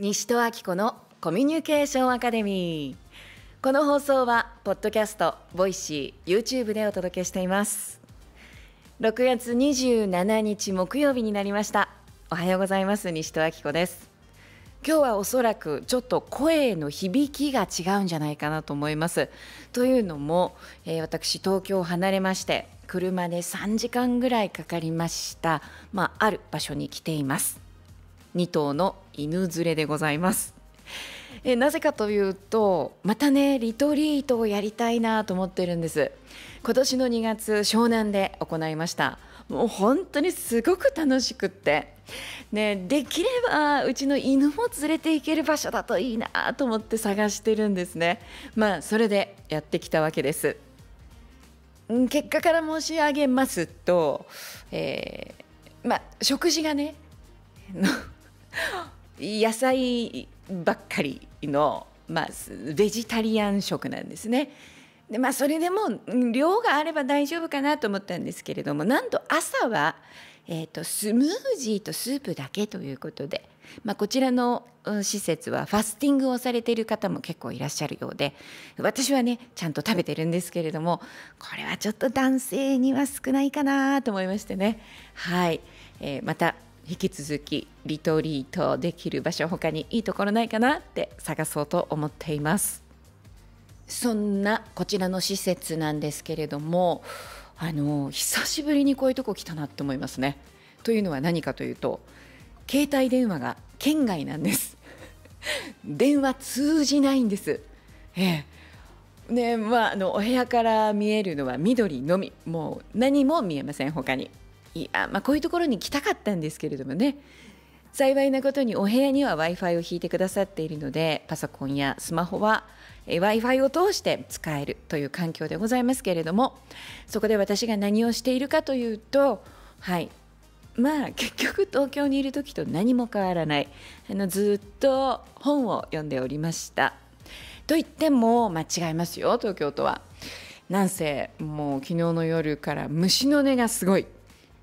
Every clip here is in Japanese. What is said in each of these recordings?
西戸明子のコミュニケーションアカデミーこの放送はポッドキャスト、ボイシー、YouTube でお届けしています6月27日木曜日になりましたおはようございます西戸明子です今日はおそらくちょっと声の響きが違うんじゃないかなと思いますというのも、えー、私東京を離れまして車で3時間ぐらいかかりましたまあ、ある場所に来ています2頭の犬連れでございます。えなぜかというとまたねリトリートをやりたいなと思ってるんです今年の2月湘南で行いましたもう本当にすごく楽しくってね、できればうちの犬も連れて行ける場所だといいなと思って探してるんですねまあそれでやってきたわけです結果から申し上げますと、えー、ま食事がね野菜ばっかりの、まあ、ベジタリアン食なんですね。でまあ、それでも量があれば大丈夫かなと思ったんですけれどもなんと朝は、えーと、スムージーとスープだけということで、まあ、こちらの施設はファスティングをされている方も結構いらっしゃるようで私はねちゃんと食べてるんですけれどもこれはちょっと男性には少ないかなと思いましてねはい、えー、また引き続きリトリートできる場所他にいいところないかなって探そうと思っていますそんなこちらの施設なんですけれどもあの久しぶりにこういうとこ来たなって思いますねというのは何かというと携帯電話が県外なんです 電話通じないんですええねまあ、あのお部屋から見えるのは緑のみもう何も見えません他にいや、まあ、こういうところに来たかったんですけれどもね幸いなことにお部屋には w i f i を引いてくださっているのでパソコンやスマホは w i f i を通して使えるという環境でございますけれどもそこで私が何をしているかというとはいまあ結局東京にいる時と何も変わらないあのずっと本を読んでおりました。と言っても、まあ、違いますよ東京都は。なんせもう昨日の夜から虫の音がすごい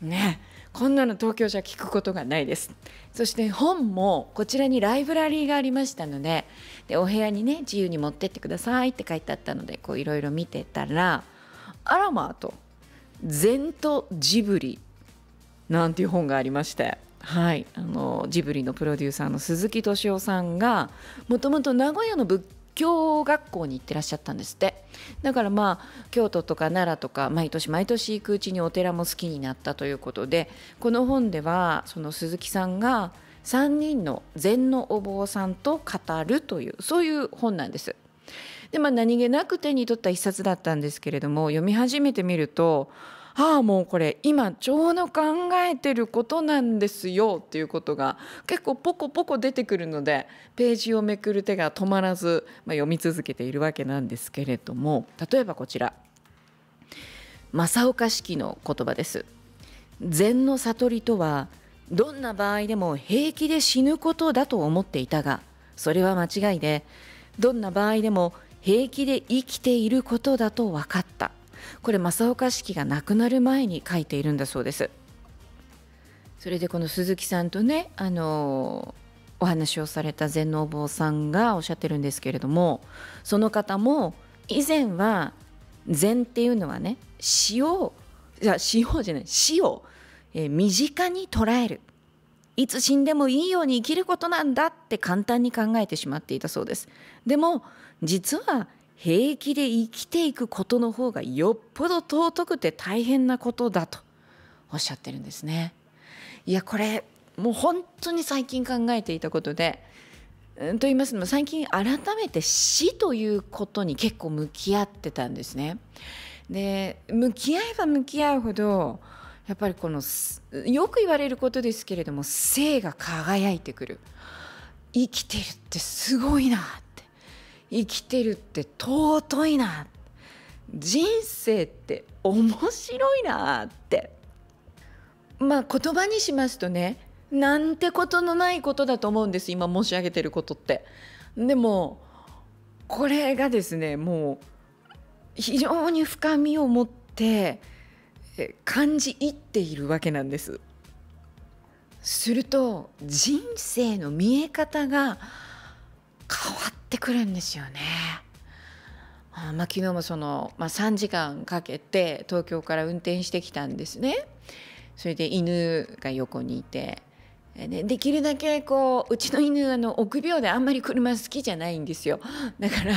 ねこんなの東京じゃ聞くことがないですそして本もこちらにライブラリーがありましたのででお部屋にね自由に持ってってくださいって書いてあったのでいろいろ見てたらあらまあと「禅とジブリ」なんていう本がありまして。はい、あのジブリのプロデューサーの鈴木敏夫さんがもともと名古屋の仏教学校に行ってらっしゃったんですってだからまあ京都とか奈良とか毎年毎年行くうちにお寺も好きになったということでこの本ではその鈴木さんが3人の禅のお坊さんと語るというそういう本なんです。でまあ、何気なく手に取った一冊だったんですけれども読み始めてみるとああもうこれ今ちょうど考えてることなんですよっていうことが結構ポコポコ出てくるのでページをめくる手が止まらず、まあ、読み続けているわけなんですけれども例えばこちら正岡式の言葉です。禅の悟りとはどんな場合でも平気で死ぬことだと思っていたがそれは間違いでどんな場合でも平気で生きていることだと分かったこれ正岡子規が亡くなる前に書いているんだそうですそれでこの鈴木さんとねあのお話をされた禅のお坊さんがおっしゃってるんですけれどもその方も以前は禅っていうのはね死をじゃ死をじゃない死を、えー、身近に捉えるいつ死んでもいいように生きることなんだって簡単に考えてしまっていたそうですでも実は平気で生きていくことの方がよっぽど尊くて大変なことだとおっしゃってるんですね。いやこれもう本当に最近考えていたことで、うん、と言いますのも最近改めて死ということに結構向き合ってたんですね。で向き合えば向き合うほどやっぱりこのよく言われることですけれども生が輝いてくる生きてるってすごいなって。生きてるって尊いな人生って面白いなってまあ言葉にしますとねなんてことのないことだと思うんです今申し上げてることって。でもこれがですねもう非常に深みを持って感じいっているわけなんです。すると人生の見え方が変わっってくるんですよね。あまあ、昨日もその、まあ、3時間かけて東京から運転してきたんですね。それで犬が横にいてでできるだけこううちの犬あの臆病であんまり車好きじゃないんですよ だから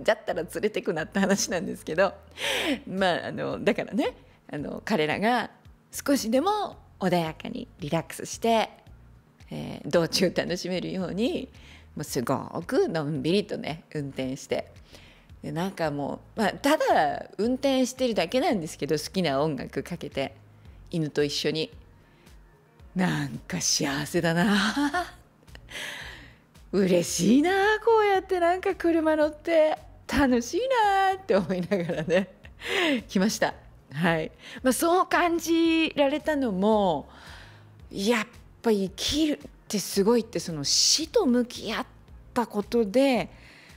だったら連れてくなって話なんですけど まああのだからねあの彼らが少しでも穏やかにリラックスして、えー、道中楽しめるようにもうすごくのんびりとね運転してでなんかもう、まあ、ただ運転してるだけなんですけど好きな音楽かけて犬と一緒になんか幸せだな 嬉しいなこうやってなんか車乗って楽しいなって思いながらね来ました。はいまあ、そう感じられたのもやっぱ生きるってすごいってその死と向き合ったことで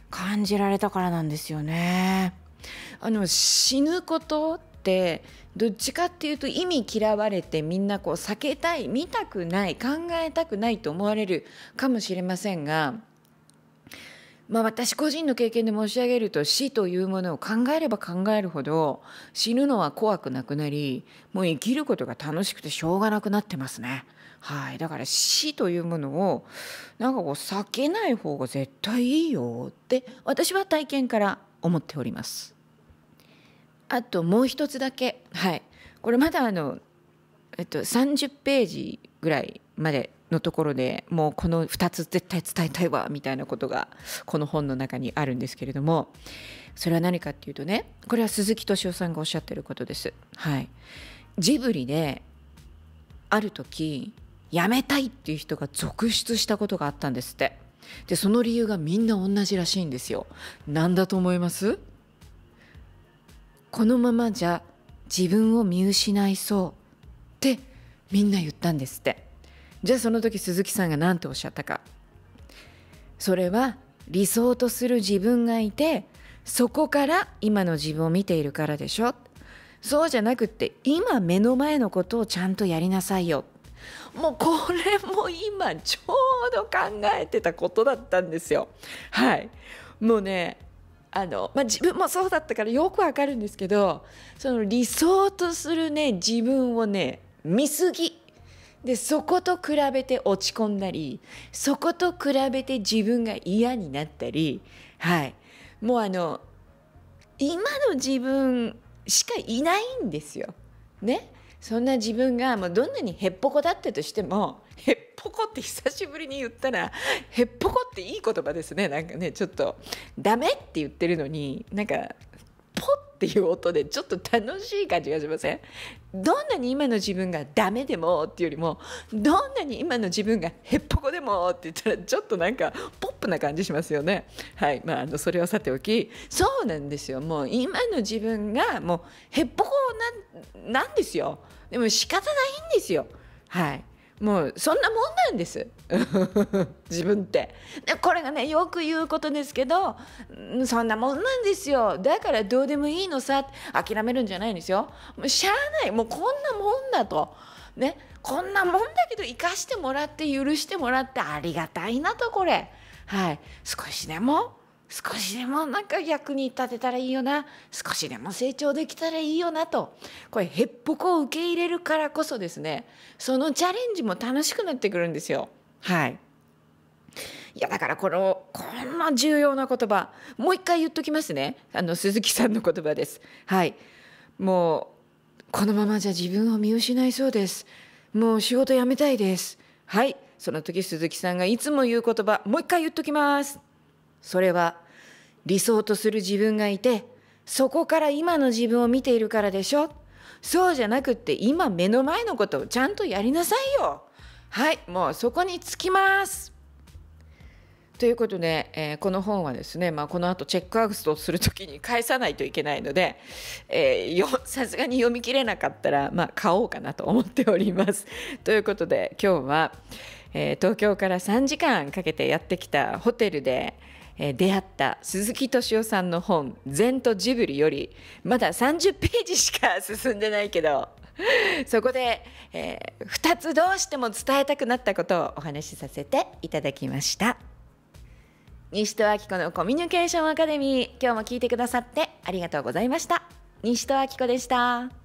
感じられたからなんですよね。あの死ぬことってどっちかっていうと意味嫌われてみんなこう避けたい見たくない考えたくないと思われるかもしれませんが、まあ、私個人の経験で申し上げると死というものを考えれば考えるほど死ぬのは怖くなくなりもう生きることが楽しくてしょうがなくなってますね。はい、だから死というものをなんかこう避けない方が絶対いいよって私は体験から思っております。あともう一つだけ、はい、これまだあの、えっと、30ページぐらいまでのところでもうこの2つ絶対伝えたいわみたいなことがこの本の中にあるんですけれどもそれは何かっていうとねこれは鈴木敏夫さんがおっしゃってることです。はい、ジブリである時辞めたいっていう人が続出したことがあったんですってでその理由がみんな同じらしいんですよ何だと思いますこのままじゃ自分を見失いそうってみんな言ったんですってじゃあその時鈴木さんが何ておっしゃったかそれは理想とする自分がいてそこから今の自分を見ているからでしょそうじゃなくって今目の前のことをちゃんとやりなさいよもうこれも今ちょうど考えてたことだったんですよ。はいもうねあの、まあ、自分もそうだったからよくわかるんですけどその理想とするね自分をね見すぎでそこと比べて落ち込んだりそこと比べて自分が嫌になったりはいもうあの今の自分しかいないんですよ。ねそんな自分がもうどんなにへっぽこだったとしてもへっぽこって久しぶりに言ったらへっぽこっていい言葉ですねなんかねちょっと「ダメ」って言ってるのになんか「ポ」っていう音でちょっと楽しい感じがしませんどんなに今の自分がダメでもっていうよりもどんなに今の自分がへっぽこでもって言ったらちょっとなんかポプな感じしますよね。はいまあ、あのそれはさておきそうなんですよもう今の自分がもうへっぽこななんですよでも仕方ないんですよ。はいもうそんなもんなんです 自分ってでこれがねよく言うことですけどそんなもんなんですよだからどうでもいいのさ諦めるんじゃないんですよもうしゃあないもうこんなもんだとねこんなもんだけど生かしてもらって許してもらってありがたいなとこれ。はい、少しでも少しでもなんか役に立てたらいいよな少しでも成長できたらいいよなとこれへっぽこを受け入れるからこそですねそのチャレンジも楽しくなってくるんですよ。はいいやだからこのこんな重要な言葉もう一回言っときますねあの鈴木さんの言葉です。はいもうこのままじゃ自分を見失いそうです。もう仕事辞めたいです。はいその時鈴木さんがいつも言う言葉もう一回言っときますそれは理想とする自分がいてそこから今の自分を見ているからでしょそうじゃなくって今目の前のことをちゃんとやりなさいよはいもうそこにつきますということで、えー、この本はですね、まあ、この後チェックアウトする時に返さないといけないのでさすがに読み切れなかったら、まあ、買おうかなと思っております。ということで今日はえー、東京から3時間かけてやってきたホテルで、えー、出会った鈴木敏夫さんの本「禅とジブリ」よりまだ30ページしか進んでないけど。そこで、えー、2つどうしても伝えたくなったことをお話しさせていただきました西戸明子のコミュニケーションアカデミー今日も聞いてくださってありがとうございました西戸明子でした